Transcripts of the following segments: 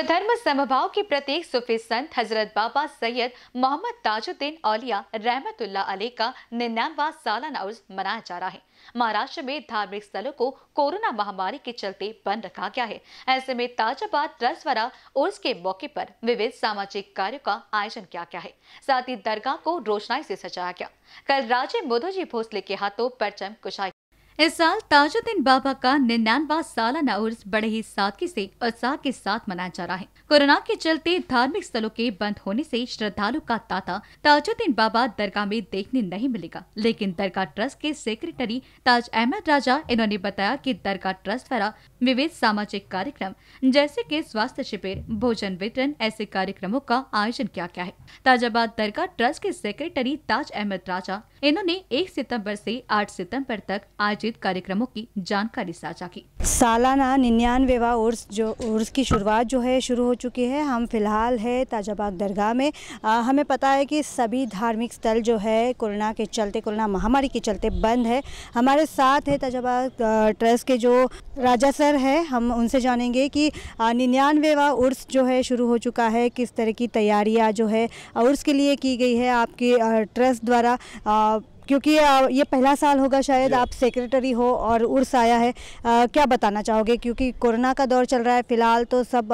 सर्वधर्म समभाव के प्रत्येक सूफी संत हजरत बाबा सैयद मोहम्मद ताजुद्दीन औलिया रहमतुल्ला अली का निन्यानवा सालाना उर्स मनाया जा रहा है महाराष्ट्र में धार्मिक स्थलों को कोरोना महामारी के चलते बंद रखा गया है ऐसे में ताजाबाद रसवरा उर्स के मौके पर विविध सामाजिक कार्यो का आयोजन किया गया है साथ ही दरगाह को रोशनाई से सजाया गया कल राजे मोदोजी भोसले के हाथों परचम कुशाई इस साल ताजुद्दीन बाबा का निन्यानवा सालाना उर्स बड़े ही सादगी से उत्साह के साथ मनाया जा रहा है कोरोना के चलते धार्मिक स्थलों के बंद होने से श्रद्धालु का तांता ताजुद्दीन बाबा दरगाह में देखने नहीं मिलेगा लेकिन दरगाह ट्रस्ट के सेक्रेटरी ताज अहमद राजा इन्होंने बताया की दरगाह ट्रस्ट द्वारा विविध सामाजिक कार्यक्रम जैसे की स्वास्थ्य शिविर भोजन वितरण ऐसे कार्यक्रमों का आयोजन किया गया है ताजाबाद दरगाह ट्रस्ट के सेक्रेटरी ताज अहमद राजा इन्होंने 1 सितंबर से 8 सितंबर तक आयोजित कार्यक्रमों की जानकारी साझा की सालाना निन्यानवेवा उर्स जो उर्स की शुरुआत जो है शुरू हो चुकी है हम फ़िलहाल है ताजाबाग दरगाह में आ, हमें पता है कि सभी धार्मिक स्थल जो है कोरोना के चलते कोरोना महामारी के चलते बंद है हमारे साथ है ताजाबाग ट्रस्ट के जो राजा सर है हम उनसे जानेंगे कि निन्यानवेवा उर्स जो है शुरू हो चुका है किस तरह की तैयारियाँ जो है उर्स के लिए की गई है आपके ट्रस्ट द्वारा आ, क्योंकि ये पहला साल होगा शायद आप सेक्रेटरी हो और उर्स आया है क्या बताना चाहोगे क्योंकि कोरोना का दौर चल रहा है फिलहाल तो सब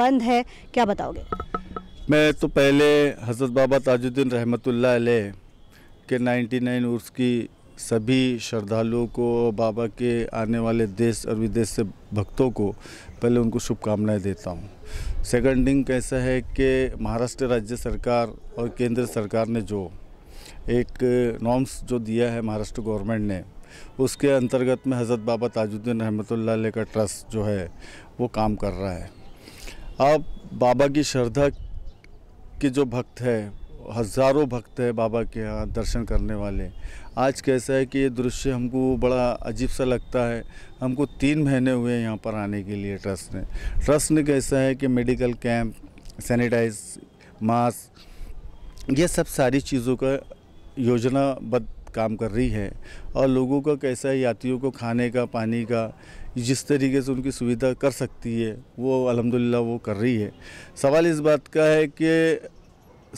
बंद है क्या बताओगे मैं तो पहले हज़रत बाबा ताजुद्दीन रहमतुल्लाह के 99 उर्स की सभी श्रद्धालुओं को बाबा के आने वाले देश और विदेश से भक्तों को पहले उनको शुभकामनाएं देता हूँ सेकंड थिंग कैसा है कि महाराष्ट्र राज्य सरकार और केंद्र सरकार ने जो एक नॉर्म्स जो दिया है महाराष्ट्र गवर्नमेंट ने उसके अंतर्गत में हज़रत बाबा ताजुद्दीन रहमतुल्ला का ट्रस्ट जो है वो काम कर रहा है अब बाबा की श्रद्धा के जो भक्त है हज़ारों भक्त है बाबा के यहाँ दर्शन करने वाले आज कैसा है कि ये दृश्य हमको बड़ा अजीब सा लगता है हमको तीन महीने हुए यहाँ पर आने के लिए ट्रस्ट ने ट्रस्ट ने कैसा है कि मेडिकल कैंप सैनिटाइज मास्क ये सब सारी चीज़ों का योजनाबद्ध काम कर रही है और लोगों का कैसा है यात्रियों को खाने का पानी का जिस तरीके से उनकी सुविधा कर सकती है वो अलहमदिल्ला वो कर रही है सवाल इस बात का है कि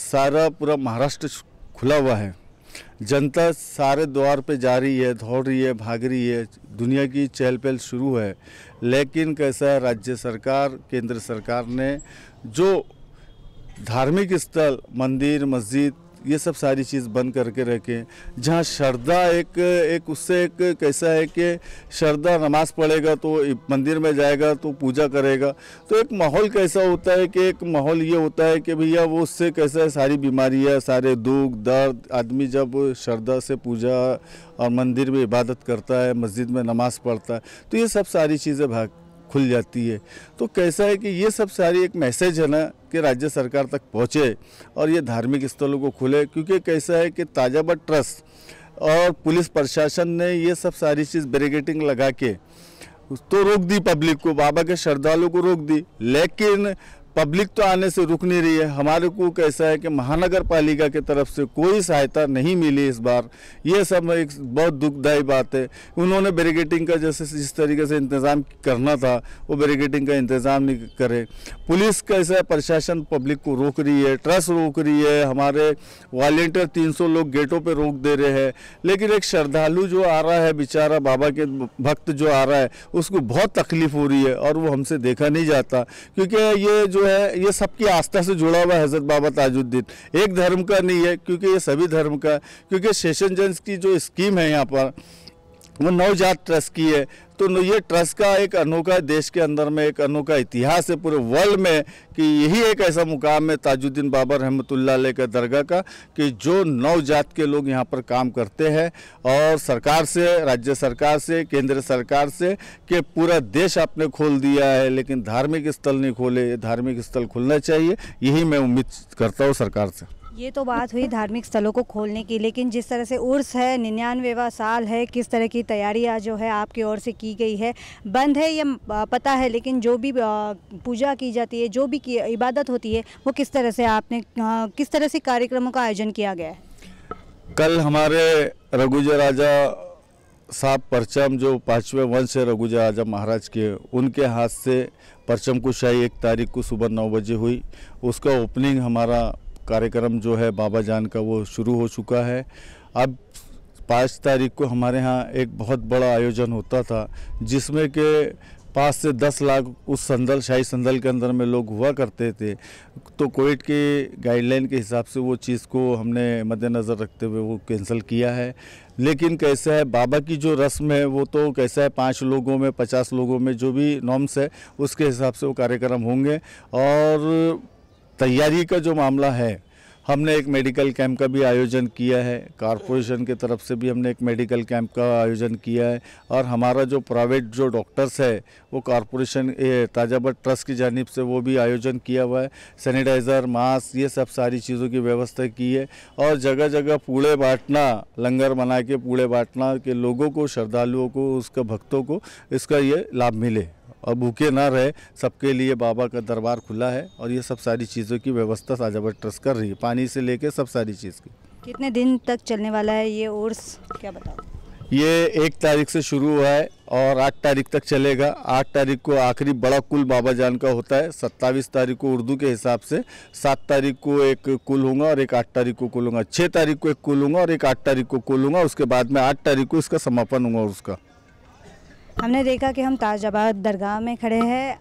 सारा पूरा महाराष्ट्र खुला हुआ है जनता सारे द्वार पे जा रही है दौड़ रही है भाग रही है दुनिया की चहल पहल शुरू है लेकिन कैसा है राज्य सरकार केंद्र सरकार ने जो धार्मिक स्थल मंदिर मस्जिद ये सब सारी चीज़ बंद करके रखें जहाँ श्रद्धा एक एक उससे एक कैसा है कि श्रद्धा नमाज पढ़ेगा तो मंदिर में जाएगा तो पूजा करेगा तो एक माहौल कैसा होता है कि एक माहौल ये होता है कि भैया वो उससे कैसा है सारी बीमारियाँ सारे दुख दर्द आदमी जब श्रद्धा से पूजा और मंदिर में इबादत करता है मस्जिद में नमाज़ पढ़ता है तो ये सब सारी चीज़ें भाग खुल जाती है तो कैसा है कि ये सब सारी एक मैसेज है ना कि राज्य सरकार तक पहुँचे और ये धार्मिक स्थलों को खुले क्योंकि कैसा है कि ताजाबा ट्रस्ट और पुलिस प्रशासन ने ये सब सारी चीज़ बैरिकेटिंग लगा के तो रोक दी पब्लिक को बाबा के श्रद्धालुओं को रोक दी लेकिन पब्लिक तो आने से रुक नहीं रही है हमारे को कैसा है कि महानगर पालिका की तरफ से कोई सहायता नहीं मिली इस बार ये सब एक बहुत दुखदायी बात है उन्होंने बैरिगेटिंग का जैसे जिस तरीके से इंतज़ाम करना था वो बैरिगेटिंग का इंतज़ाम नहीं करे पुलिस कैसा है प्रशासन पब्लिक को रोक रही है ट्रस्ट रोक रही है हमारे वॉल्टियर तीन लोग गेटों पर रोक दे रहे हैं लेकिन एक श्रद्धालु जो आ रहा है बेचारा बाबा के भक्त जो आ रहा है उसको बहुत तकलीफ़ हो रही है और वो हमसे देखा नहीं जाता क्योंकि ये जो है ये सबकी आस्था से जुड़ा हुआ हज़रत बाबा ताजुद्दीन एक धर्म का नहीं है क्योंकि ये सभी धर्म का क्योंकि सेशन जंस की जो स्कीम है यहाँ पर वो नवजात ट्रस्ट की है तो ये ट्रस्ट का एक अनोखा देश के अंदर में एक अनोखा इतिहास है पूरे वर्ल्ड में कि यही एक ऐसा मुकाम है ताजुद्दीन बाबर रहमतुल्ला का दरगाह का कि जो नवजात के लोग यहाँ पर काम करते हैं और सरकार से राज्य सरकार से केंद्र सरकार से कि पूरा देश आपने खोल दिया है लेकिन धार्मिक स्थल नहीं खोले धार्मिक स्थल खुलना चाहिए यही मैं उम्मीद करता हूँ सरकार से ये तो बात हुई धार्मिक स्थलों को खोलने की लेकिन जिस तरह से उर्स है निन्यानवेवा साल है किस तरह की तैयारियां जो है आपकी ओर से की गई है बंद है ये पता है लेकिन जो भी पूजा की जाती है जो भी इबादत होती है वो किस तरह से आपने किस तरह से कार्यक्रमों का आयोजन किया गया है कल हमारे रघुजा राजा साहब परचम जो पाँचवें वंश है रघुजा राजा महाराज के उनके हाथ से परचम कुशाही एक तारीख को सुबह नौ बजे हुई उसका ओपनिंग हमारा कार्यक्रम जो है बाबा जान का वो शुरू हो चुका है अब पाँच तारीख को हमारे यहाँ एक बहुत बड़ा आयोजन होता था जिसमें के पाँच से दस लाख उस संदल शाही संदल के अंदर में लोग हुआ करते थे तो कोविड के गाइडलाइन के हिसाब से वो चीज़ को हमने मद्देनज़र रखते हुए वो कैंसिल किया है लेकिन कैसा है बाबा की जो रस्म है वो तो कैसा है पाँच लोगों में पचास लोगों में जो भी नॉर्म्स है उसके हिसाब से वो कार्यक्रम होंगे और तैयारी का जो मामला है हमने एक मेडिकल कैंप का भी आयोजन किया है कॉरपोरेशन की तरफ से भी हमने एक मेडिकल कैंप का आयोजन किया है और हमारा जो प्राइवेट जो डॉक्टर्स है वो कॉरपोरेशन ताजाबट ट्रस्ट की जानब से वो भी आयोजन किया हुआ है सैनिटाइज़र मास्क ये सब सारी चीज़ों की व्यवस्था की है और जगह जगह पूड़े बांटना लंगर बना के पूड़े बांटना के लोगों को श्रद्धालुओं को उसका भक्तों को इसका ये लाभ मिले और भूखे ना रहे सबके लिए बाबा का दरबार खुला है और ये सब सारी चीज़ों की व्यवस्था साजावर ट्रस्ट कर रही है पानी से लेके सब सारी चीज़ की कितने दिन तक चलने वाला है ये उर्स क्या बताओ ये एक तारीख से शुरू हुआ है और आठ तारीख तक चलेगा आठ तारीख को आखिरी बड़ा कुल बाबा जान का होता है सत्ताईस तारीख को उर्दू के हिसाब से सात तारीख को एक कुल होगा और एक आठ तारीख को कुल होगा छः तारीख को एक कुल होगा और एक आठ तारीख को कुल होगा उसके बाद में आठ तारीख को इसका समापन होगा उसका हमने देखा कि हम ताजाबाद दरगाह में खड़े हैं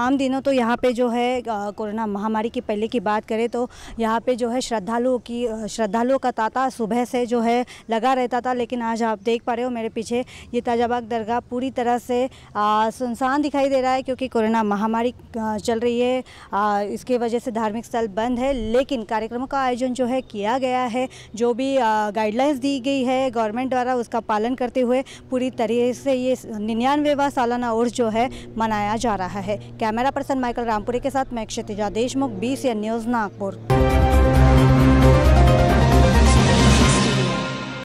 आम दिनों तो यहाँ पे जो है कोरोना महामारी की पहले की बात करें तो यहाँ पे जो है श्रद्धालुओं की श्रद्धालुओं का तांता सुबह से जो है लगा रहता था लेकिन आज आप देख पा रहे हो मेरे पीछे ये ताजाबाग दरगाह पूरी तरह से सुनसान दिखाई दे रहा है क्योंकि कोरोना महामारी चल रही है आ, इसके वजह से धार्मिक स्थल बंद है लेकिन कार्यक्रमों का आयोजन जो है किया गया है जो भी गाइडलाइंस दी गई है गवर्नमेंट द्वारा उसका पालन करते हुए पूरी तरह से ये निन्यानवेवा सालाना उर्स जो है मनाया जा रहा है कैमरा पर्सन माइकल रामपुरी के साथ मैं क्षितिजा देशमुख बी न्यूज़ नागपुर